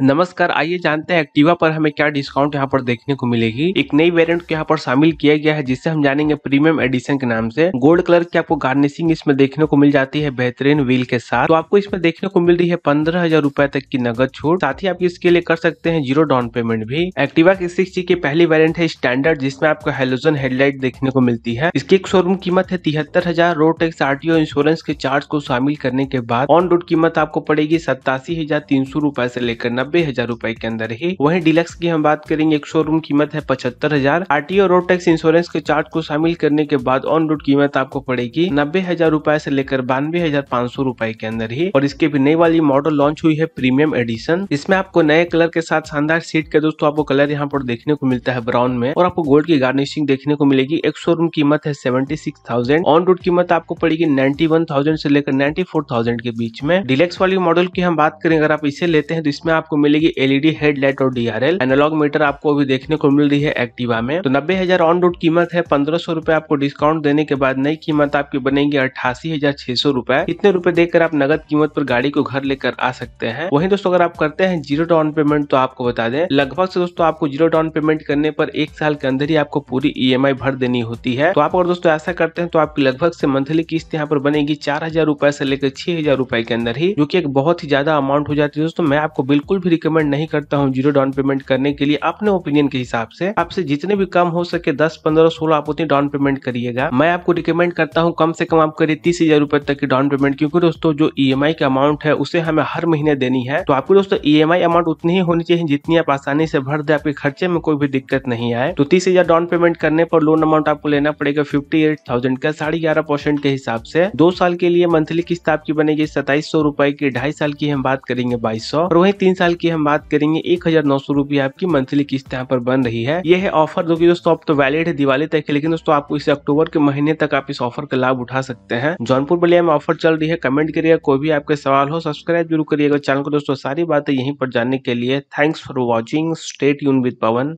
नमस्कार आइए जानते हैं एक्टिवा पर हमें क्या डिस्काउंट यहाँ पर देखने को मिलेगी एक नई वेरिएंट को यहाँ पर शामिल किया गया है जिसे हम जानेंगे प्रीमियम एडिशन के नाम से गोल्ड कलर की आपको गार्निशिंग इसमें देखने को मिल जाती है बेहतरीन व्हील के साथ तो आपको इसमें देखने को मिल रही है पंद्रह हजार रूपए तक की नगद छूट साथ ही आप इसके लिए कर सकते हैं जीरो डाउन पेमेंट भी एक्टिवा की सिक्स की पहली वेरियंट है स्टैंडर्ड जिसमें आपको हेलोजन हेडलाइट देखने को मिलती है इसकी एक शोरूम कीमत है तिहत्तर हजार रोड टैक्स आरटीओ इंश्योरेंस के चार्ज को शामिल करने के बाद ऑन रोड कीमत आपको पड़ेगी सत्तासी हजार तीन सौ से लेकर नब्बे हजार रूपए के अंदर ही वही डिलक्स की हम बात करेंगे एक शोरूम कीमत है पचहत्तर हजार R RTO road tax insurance के चार्ट को शामिल करने के बाद ऑन रोड कीमत आपको पड़ेगी नब्बे हजार रूपए ऐसी लेकर बानवे हजार पाँच सौ रूपए के अंदर ही और इसके भी नई वाली मॉडल लॉन्च हुई है प्रीमियम एडिशन इसमें आपको नए कलर के साथ शानदार सीट का दोस्तों आपको कलर यहाँ पर देखने को मिलता है ब्राउन में और आपको गोल्ड की गार्निशिंग देखने को मिलेगी एक शोरूम कीमत है seventy six thousand on road कीमत आपको पड़ेगी नाइन्टी वन थाउजेंड से लेकर नाइन्टी फोर थाउजेंड के बीच में डिलेक्स वाली मॉडल की हम बात करें अगर आप इसे लेते हैं तो इसमें आपको आपको मिलेगी एलईडी हेडलाइट और डीआरएल एनालॉग मीटर आपको अभी देखने को मिल रही है एक्टिवा में तो नब्बे हजार ऑन रोड कीमत है पंद्रह सौ रूपए आपको डिस्काउंट देने के बाद नई कीमत आपकी बनेगी अट्ठासी हजार छह सौ रूपए इतने रूपए देकर आप नगद कीमत पर गाड़ी को घर लेकर आ सकते हैं वहीं दोस्तों अगर आप करते हैं जीरो डाउन पेमेंट तो आपको बता दें लगभग से दोस्तों आपको जीरो डाउन पेमेंट करने पर एक साल के अंदर ही आपको पूरी ईएमआई भर देनी होती है तो आप अगर दोस्तों ऐसा करते हैं तो आपकी लगभग से मंथली किस्त यहाँ पर बनेगी चार हजार रूपए से लेकर छह हजार रूपए के अंदर ही जो की एक बहुत ही ज्यादा अमाउंट हो जाती है दोस्तों मैं आपको बिल्कुल भी रिकमेंड नहीं करता हूँ जीरो डाउन पेमेंट करने के लिए अपने ओपिनियन के हिसाब से आपसे जितने भी कम हो सके दस पंद्रह सोलह आप उतनी डाउन पेमेंट करिएगा मैं आपको रिकमेंड करता हूँ कम से कम आप करिए तीस हजार रुपए तक की डाउन पेमेंट क्योंकि दोस्तों जो ई एम आई का अमाउंट है उसे हमें हर महीने देनी है तो आपको दोस्तों ई एम आई अमाउंट उतनी ही होनी चाहिए जितनी आप आसानी से भर दे आपके खर्चे में कोई भी दिक्कत नहीं आए तो तीस हजार डाउन पेमेंट करने पर लोन अमाउंट आपको लेना पड़ेगा फिफ्टी एट थाउजेंड का साढ़े ग्यारह परसेंट के हिसाब से दो साल के लिए मंथली किस्त आपकी बनेगी सताइस सौ रुपए की ढाई साल की हम बात करेंगे बाईस सौ और वही तीन साल साल की हम बात करेंगे एक हजार नौ सौ रूपये आपकी मंथली किस्त यहाँ पर बन रही है यह है ऑफर जो कि दोस्तों अब तो वैलिड है दिवाली तक लेकिन दोस्तों आपको इसे अक्टूबर के महीने तक आप इस ऑफर का लाभ उठा सकते हैं जौनपुर बलिया में ऑफर चल रही है कमेंट करिएगा कोई भी आपके सवाल हो सब्सक्राइब जरूर करिएगा चैनल को दोस्तों सारी बातें यहीं पर जानने के लिए थैंक्स फॉर वॉचिंग स्टेट यून विद पवन